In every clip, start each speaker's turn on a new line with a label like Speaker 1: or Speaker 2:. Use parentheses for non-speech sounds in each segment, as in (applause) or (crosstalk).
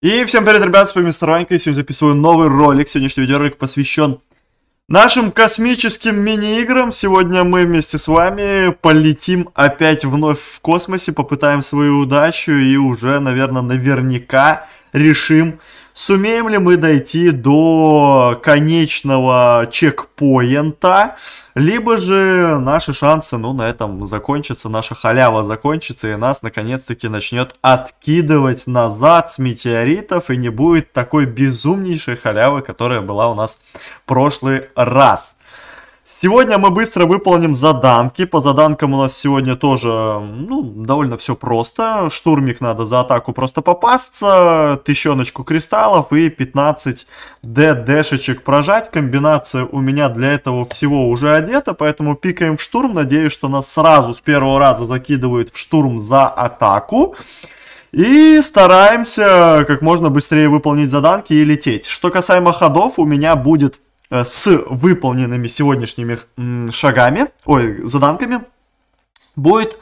Speaker 1: И всем привет, ребят, с вами Мистер Ванька, и сегодня записываю новый ролик. Сегодняшний видеоролик посвящен нашим космическим мини-играм. Сегодня мы вместе с вами полетим опять вновь в космосе, попытаем свою удачу и уже, наверное, наверняка решим Сумеем ли мы дойти до конечного чекпоинта, либо же наши шансы, ну, на этом закончатся, наша халява закончится, и нас, наконец-таки, начнет откидывать назад с метеоритов, и не будет такой безумнейшей халявы, которая была у нас в прошлый раз. Сегодня мы быстро выполним заданки. По заданкам у нас сегодня тоже, ну, довольно все просто. Штурмик надо за атаку просто попасться, тыщеночку кристаллов и 15 ДДшечек прожать. Комбинация у меня для этого всего уже одета, поэтому пикаем в штурм. Надеюсь, что нас сразу с первого раза закидывают в штурм за атаку. И стараемся как можно быстрее выполнить заданки и лететь. Что касаемо ходов, у меня будет Э, с выполненными сегодняшними шагами, ой, заданками, будет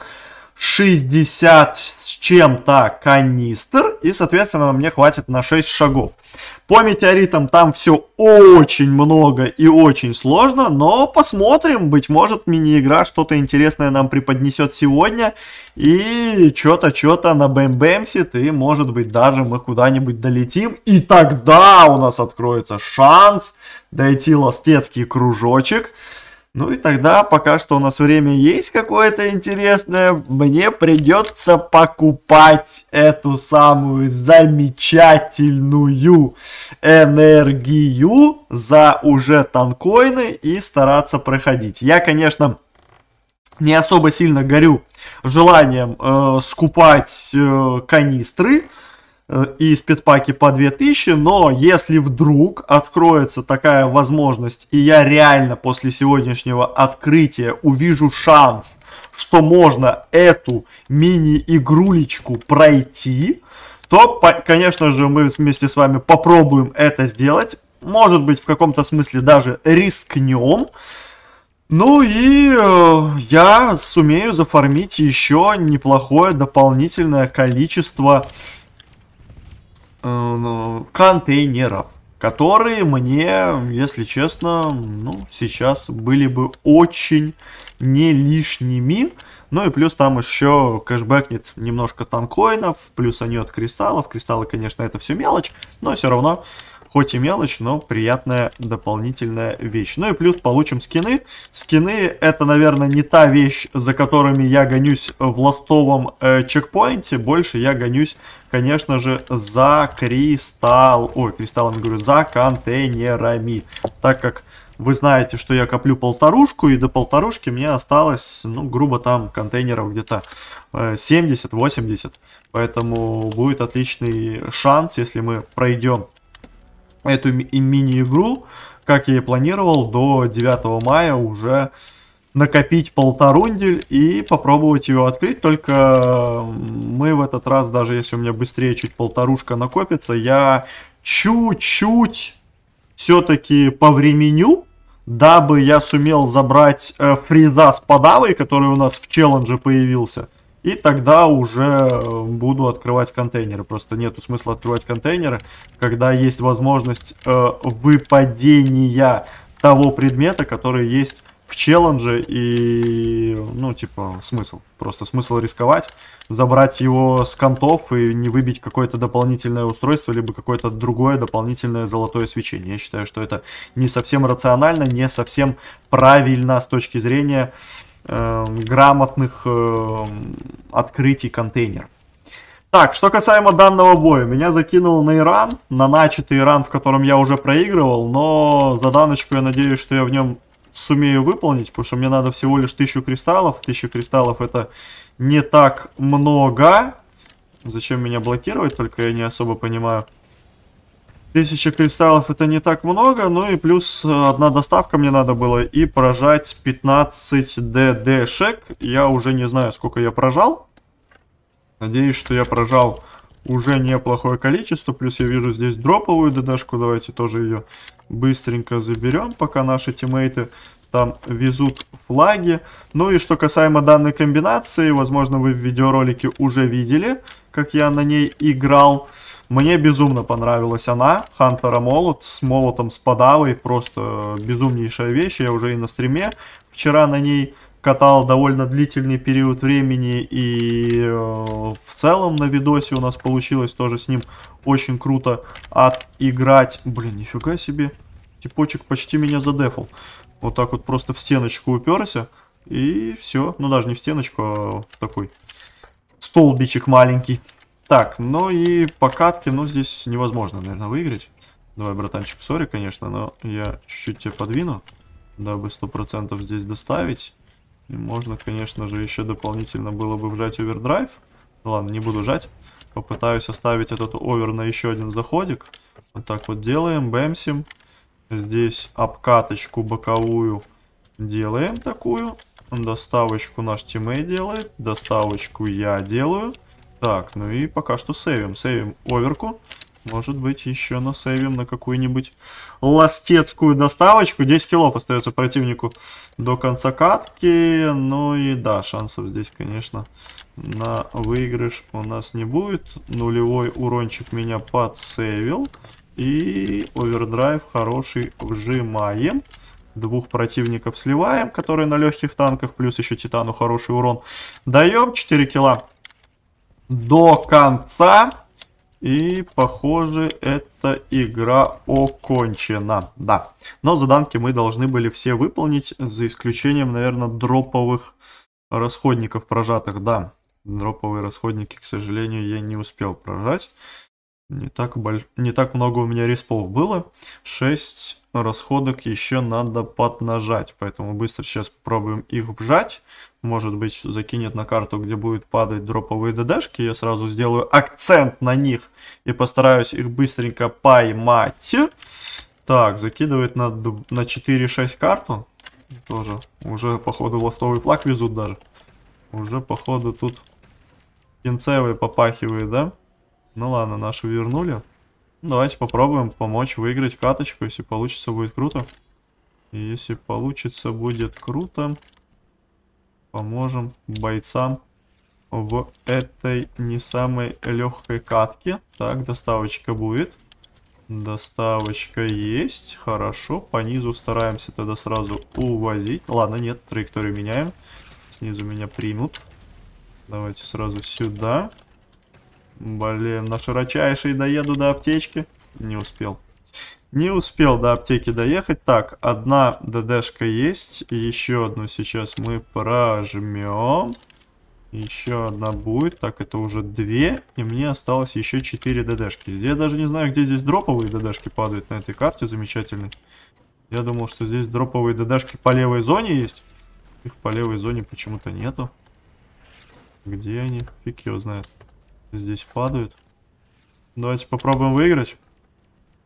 Speaker 1: 60 с чем-то канистр, и, соответственно, мне хватит на 6 шагов. По метеоритам там все очень много и очень сложно, но посмотрим, быть может, мини-игра что-то интересное нам преподнесет сегодня, и что-то, что-то на бэмбэмсит, и, может быть, даже мы куда-нибудь долетим, и тогда у нас откроется шанс дойти ластецкий кружочек, ну и тогда пока что у нас время есть какое-то интересное. Мне придется покупать эту самую замечательную энергию за уже танкоины и стараться проходить. Я, конечно, не особо сильно горю желанием э, скупать э, канистры, Э, и спецпаки по 2000, но если вдруг откроется такая возможность, и я реально после сегодняшнего открытия увижу шанс, что можно эту мини-игрулечку пройти, то, конечно же, мы вместе с вами попробуем это сделать. Может быть, в каком-то смысле даже рискнем. Ну и э, я сумею зафармить еще неплохое дополнительное количество Э, ну, контейнеров, которые мне, если честно, ну, сейчас были бы очень не лишними. Ну и плюс там еще кэшбэкнет немножко танкоинов, плюс они от кристаллов. Кристаллы, конечно, это все мелочь, но все равно Хоть и мелочь, но приятная дополнительная вещь. Ну и плюс получим скины. Скины это, наверное, не та вещь, за которыми я гонюсь в ластовом э, чекпоинте. Больше я гонюсь, конечно же, за кристалл... Ой, кристаллом говорю, за контейнерами. Так как вы знаете, что я коплю полторушку, и до полторушки мне осталось, ну, грубо там, контейнеров где-то 70-80. Э, Поэтому будет отличный шанс, если мы пройдем эту мини-игру, как я и планировал, до 9 мая уже накопить полторундель и попробовать ее открыть. Только мы в этот раз, даже если у меня быстрее чуть полторушка накопится, я чуть-чуть все-таки по времени, дабы я сумел забрать э, фриза с подавой, который у нас в челлендже появился. И тогда уже э, буду открывать контейнеры. Просто нету смысла открывать контейнеры, когда есть возможность э, выпадения того предмета, который есть в челлендже и, ну, типа, смысл. Просто смысл рисковать, забрать его с контов и не выбить какое-то дополнительное устройство, либо какое-то другое дополнительное золотое свечение. Я считаю, что это не совсем рационально, не совсем правильно с точки зрения Эм, грамотных эм, открытий контейнер. Так, что касаемо данного боя, меня закинуло на Иран, на начатый Иран, в котором я уже проигрывал, но за даночку я надеюсь, что я в нем сумею выполнить, потому что мне надо всего лишь 1000 кристаллов, 1000 кристаллов это не так много, зачем меня блокировать, только я не особо понимаю. Тысяча кристаллов это не так много, ну и плюс э, одна доставка мне надо было и прожать 15 ДДшек. Я уже не знаю, сколько я прожал. Надеюсь, что я прожал уже неплохое количество. Плюс я вижу здесь дроповую ДДшку, давайте тоже ее быстренько заберем, пока наши тиммейты там везут флаги. Ну и что касаемо данной комбинации, возможно вы в видеоролике уже видели, как я на ней Играл. Мне безумно понравилась она, Хантера Молот, с молотом, с подавой, просто безумнейшая вещь, я уже и на стриме вчера на ней катал довольно длительный период времени, и э, в целом на видосе у нас получилось тоже с ним очень круто отиграть. Блин, нифига себе, типочек почти меня задефал. Вот так вот просто в стеночку уперся, и все, ну даже не в стеночку, а в такой столбичек маленький. Так, ну и по катке, ну, здесь невозможно, наверное, выиграть. Давай, братанчик, сори, конечно, но я чуть-чуть тебя подвину, дабы 100% здесь доставить. И можно, конечно же, еще дополнительно было бы вжать овердрайв. Ну ладно, не буду жать. Попытаюсь оставить этот овер на еще один заходик. Вот так вот делаем, бэмсим. Здесь обкаточку боковую делаем такую. Доставочку наш тиммейт делает. Доставочку я делаю. Так, ну и пока что сейвим. Сейвим оверку. Может быть, еще насейвим на какую-нибудь ластецкую доставочку. 10 килов остается противнику до конца катки. Ну и да, шансов здесь, конечно, на выигрыш у нас не будет. Нулевой урончик меня подсейвил. И овердрайв хороший вжимаем. Двух противников сливаем, которые на легких танках. Плюс еще титану хороший урон даем. 4 кило до конца. И, похоже, эта игра окончена. Да, но заданки мы должны были все выполнить, за исключением, наверное, дроповых расходников прожатых. Да, дроповые расходники, к сожалению, я не успел прожать. Не так, больш... не так много у меня респов было. 6 расходок еще надо поднажать. Поэтому быстро сейчас попробуем их вжать. Может быть, закинет на карту, где будет падать дроповые ДДшки. Я сразу сделаю акцент на них и постараюсь их быстренько поймать. Так, закидывает на, на 4-6 карту. Тоже. Уже, походу, ластовый флаг везут даже. Уже, походу, тут кинцевый попахивает, да? Да. Ну ладно, нашу вернули. Ну, давайте попробуем помочь выиграть каточку. Если получится, будет круто. если получится, будет круто. Поможем бойцам в этой не самой легкой катке. Так, доставочка будет. Доставочка есть. Хорошо. По низу стараемся тогда сразу увозить. Ладно, нет, траекторию меняем. Снизу меня примут. Давайте сразу сюда. Сюда. Блин, на широчайший доеду до аптечки. Не успел. Не успел до аптеки доехать. Так, одна ДДшка есть. Еще одну сейчас мы прожмем. Еще одна будет. Так, это уже две. И мне осталось еще четыре ДДшки. Я даже не знаю, где здесь дроповые ДДшки падают на этой карте. замечательной. Я думал, что здесь дроповые ДДшки по левой зоне есть. Их по левой зоне почему-то нету. Где они? Фиг его знает здесь падают. Давайте попробуем выиграть.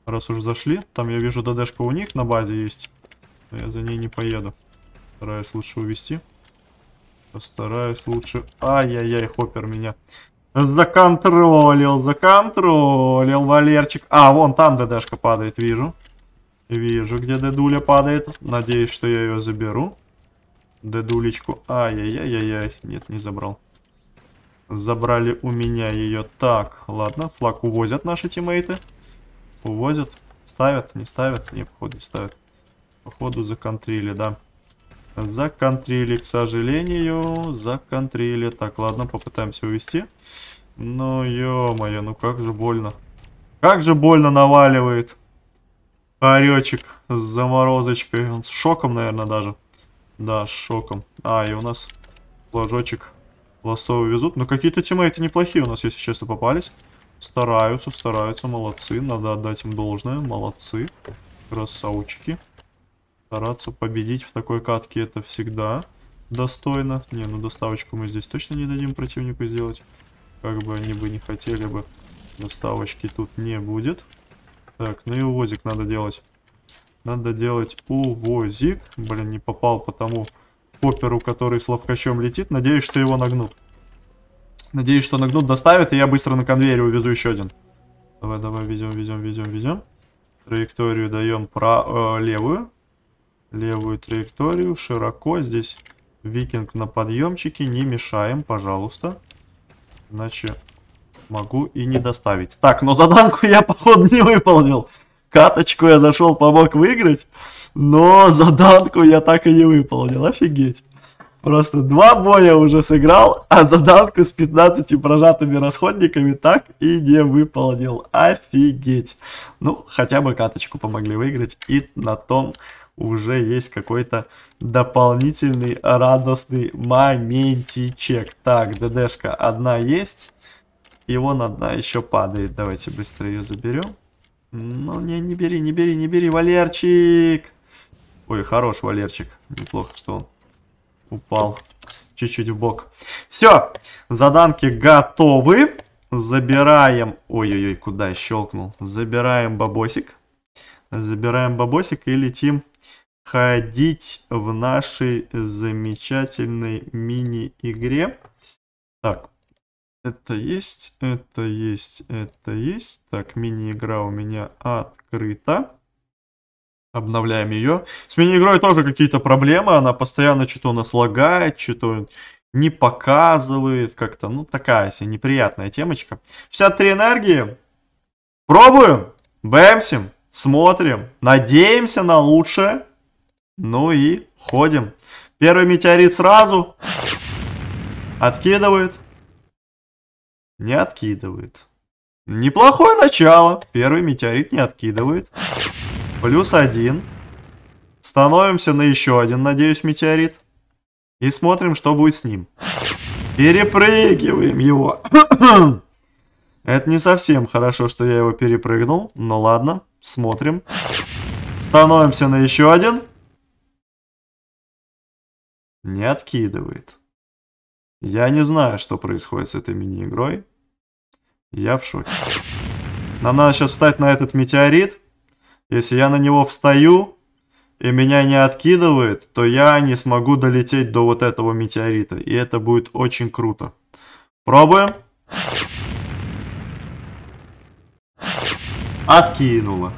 Speaker 1: Раз уже зашли. Там я вижу ДДшка у них на базе есть. я за ней не поеду. Стараюсь лучше увести. Постараюсь лучше... Ай-яй-яй, хоппер меня. Законтролил, законтролил, Валерчик. А, вон там ДДшка падает, вижу. Вижу, где дедуля падает. Надеюсь, что я ее заберу. Дедулечку. Ай-яй-яй-яй-яй. Нет, не забрал. Забрали у меня ее. Так, ладно, флаг увозят наши тиммейты. Увозят. Ставят, не ставят? Не, походу не ставят. Походу законтрили, да. Законтрили, к сожалению. Законтрили. Так, ладно, попытаемся увести. Ну, ё-моё, ну как же больно. Как же больно наваливает. Хоречек с заморозочкой. Он с шоком, наверное, даже. Да, с шоком. А, и у нас флажочек Ластовы везут. Но какие-то тиммейты неплохие у нас, если честно, попались. Стараются, стараются, молодцы. Надо отдать им должное. Молодцы. Красавчики. Стараться победить в такой катке это всегда достойно. Не, ну доставочку мы здесь точно не дадим противнику сделать. Как бы они бы не хотели бы. Доставочки тут не будет. Так, ну и увозик надо делать. Надо делать увозик. Блин, не попал, потому попперу, который с ловкачом летит. Надеюсь, что его нагнут. Надеюсь, что нагнут, доставят, и я быстро на конвейере увезу еще один. Давай, давай, везем, везем, везем, везем. Траекторию даем про, э, левую. Левую траекторию, широко. Здесь викинг на подъемчике. Не мешаем, пожалуйста. Иначе могу и не доставить. Так, но заданку я, (laughs) походу, не выполнил каточку я нашел, помог выиграть, но заданку я так и не выполнил, офигеть. Просто два боя уже сыграл, а заданку с 15 прожатыми расходниками так и не выполнил. Офигеть. Ну, хотя бы каточку помогли выиграть, и на том уже есть какой-то дополнительный радостный моментичек. Так, ДДшка одна есть, и вон одна еще падает. Давайте быстро ее заберем. Ну, не, не бери, не бери, не бери, Валерчик. Ой, хорош Валерчик. Неплохо, что он упал чуть-чуть в бок. Все, заданки готовы. Забираем... Ой-ой-ой, куда я щелкнул. Забираем бабосик. Забираем бабосик и летим ходить в нашей замечательной мини-игре. Так, это есть, это есть, это есть. Так, мини-игра у меня открыта. Обновляем ее. С мини-игрой тоже какие-то проблемы. Она постоянно что-то у нас лагает, что-то не показывает. Как-то, ну, такая себе неприятная темочка. 63 энергии. Пробуем. Бэмсим. Смотрим. Надеемся на лучшее. Ну и ходим. Первый метеорит сразу. Откидывает. Не откидывает. Неплохое начало. Первый метеорит не откидывает. Плюс один. Становимся на еще один, надеюсь, метеорит. И смотрим, что будет с ним. Перепрыгиваем его. (coughs) Это не совсем хорошо, что я его перепрыгнул. Но ну ладно, смотрим. Становимся на еще один. Не откидывает. Я не знаю, что происходит с этой мини-игрой. Я в шоке. Нам надо сейчас встать на этот метеорит. Если я на него встаю и меня не откидывает, то я не смогу долететь до вот этого метеорита. И это будет очень круто. Пробуем. Откинуло.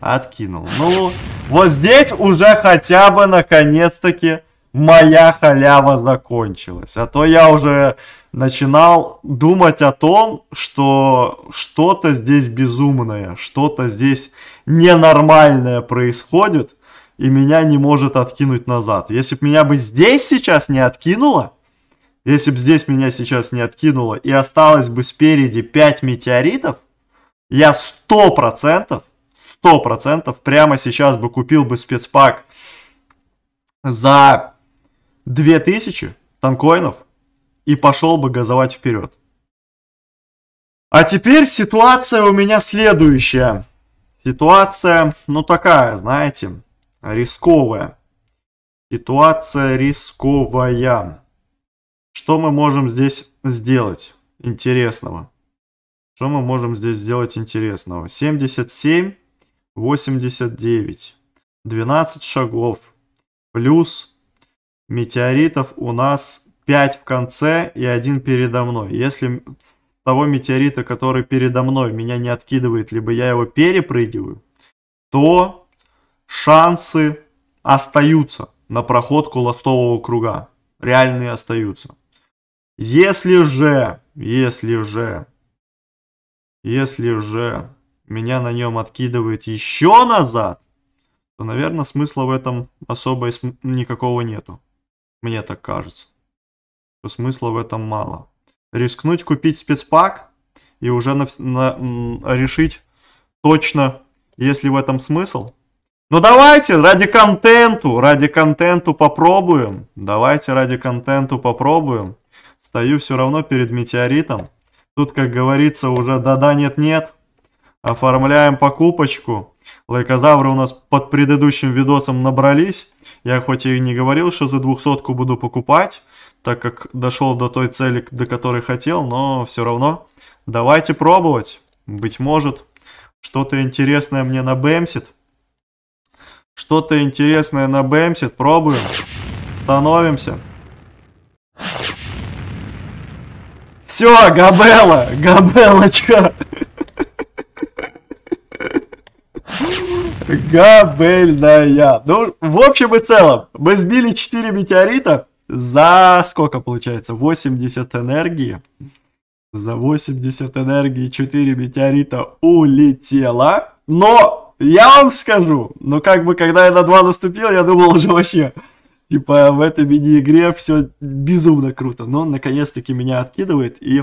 Speaker 1: Откинула. Ну, вот здесь уже хотя бы наконец-таки моя халява закончилась. А то я уже начинал думать о том, что что-то здесь безумное, что-то здесь ненормальное происходит, и меня не может откинуть назад. Если бы меня бы здесь сейчас не откинуло, если бы здесь меня сейчас не откинуло, и осталось бы спереди 5 метеоритов, я 100%, 100% прямо сейчас бы купил бы спецпак за 2000 танкоинов и пошел бы газовать вперед. А теперь ситуация у меня следующая. Ситуация, ну такая, знаете, рисковая. Ситуация рисковая. Что мы можем здесь сделать интересного? Что мы можем здесь сделать интересного? 77, 89, 12 шагов, плюс метеоритов у нас 5 в конце и один передо мной. Если того метеорита, который передо мной, меня не откидывает, либо я его перепрыгиваю, то шансы остаются на проходку ластового круга. Реальные остаются. Если же, если же, если же меня на нем откидывает еще назад, то, наверное, смысла в этом особо никакого нету. Мне так кажется. Что смысла в этом мало. Рискнуть купить спецпак и уже на, на, решить точно, есть ли в этом смысл. Ну давайте ради контенту, ради контенту попробуем. Давайте ради контенту попробуем. Стою все равно перед метеоритом. Тут, как говорится, уже да-да, нет-нет. Оформляем покупочку. Лайкозавры у нас под предыдущим видосом набрались. Я хоть и не говорил, что за двухсотку буду покупать, так как дошел до той цели, до которой хотел, но все равно. Давайте пробовать. Быть может, что-то интересное мне на набэмсит. Что-то интересное на набэмсит. Пробуем. Становимся. Все, Габела! Габелочка! Габельная. Ну, в общем и целом, мы сбили 4 метеорита за сколько получается? 80 энергии. За 80 энергии 4 метеорита улетело. Но я вам скажу, ну как бы когда я на 2 наступил, я думал уже вообще, типа в этой мини-игре все безумно круто. Но наконец-таки меня откидывает и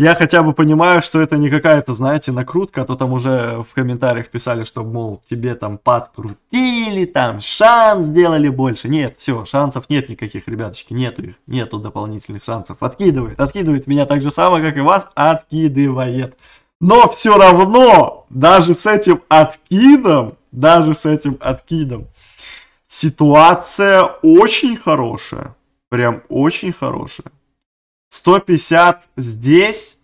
Speaker 1: я хотя бы понимаю, что это не какая-то, знаете, накрутка, а то там уже в комментариях писали, что, мол, тебе там подкрутили, там шанс сделали больше. Нет, все, шансов нет никаких, ребяточки, нету их, нету дополнительных шансов. Откидывает, откидывает меня так же самое, как и вас, откидывает. Но все равно, даже с этим откидом, даже с этим откидом, ситуация очень хорошая, прям очень хорошая. 150 здесь,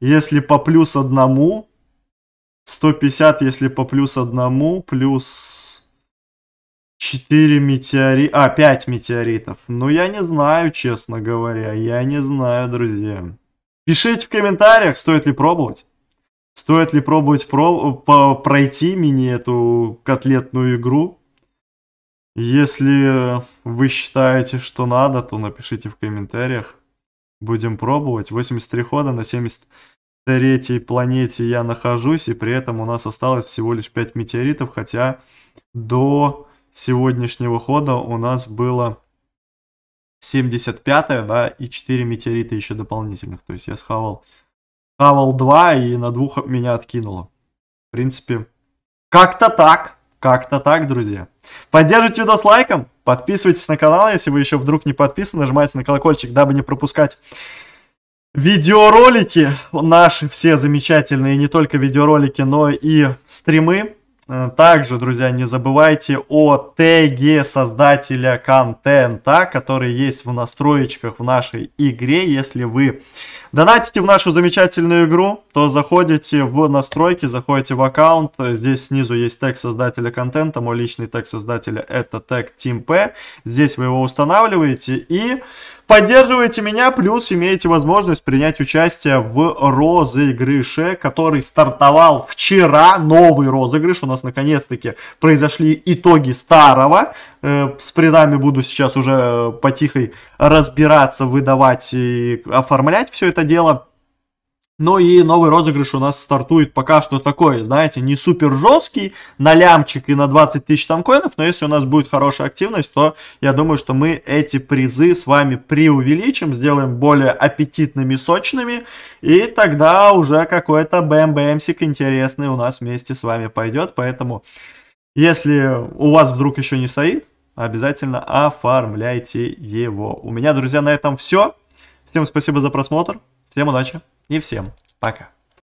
Speaker 1: если по плюс одному. 150, если по плюс одному, плюс 4 метеори, а, 5 метеоритов. Ну, я не знаю, честно говоря, я не знаю, друзья. Пишите в комментариях, стоит ли пробовать. Стоит ли пробовать про по пройти мини эту котлетную игру. Если вы считаете, что надо, то напишите в комментариях. Будем пробовать. 83 хода на 73-й планете я нахожусь, и при этом у нас осталось всего лишь 5 метеоритов, хотя до сегодняшнего хода у нас было 75 да, и 4 метеорита еще дополнительных. То есть я схавал, схавал 2 и на двух меня откинуло. В принципе, как-то так. Как-то так, друзья. Поддержите видос лайком, подписывайтесь на канал, если вы еще вдруг не подписаны, нажимайте на колокольчик, дабы не пропускать видеоролики, наши все замечательные, не только видеоролики, но и стримы. Э, также, друзья, не забывайте о теге создателя контента, который есть в настроечках в нашей игре. Если вы донатите в нашу замечательную игру, то заходите в настройки, заходите в аккаунт. Здесь снизу есть тег создателя контента. Мой личный тег создателя это тег TeamP. Здесь вы его устанавливаете и Поддерживайте меня, плюс имеете возможность принять участие в розыгрыше, который стартовал вчера. Новый розыгрыш. У нас наконец-таки произошли итоги старого. Э, с призами буду сейчас уже э, потихой разбираться, выдавать и оформлять все это дело. Но ну и новый розыгрыш у нас стартует пока что такой, знаете, не супер жесткий, на лямчик и на 20 тысяч там коинов, но если у нас будет хорошая активность, то я думаю, что мы эти призы с вами преувеличим, сделаем более аппетитными, сочными, и тогда уже какой-то БМБМСик интересный у нас вместе с вами пойдет, поэтому если у вас вдруг еще не стоит, обязательно оформляйте его. У меня, друзья, на этом все. Всем спасибо за просмотр. Всем удачи. И всем пока.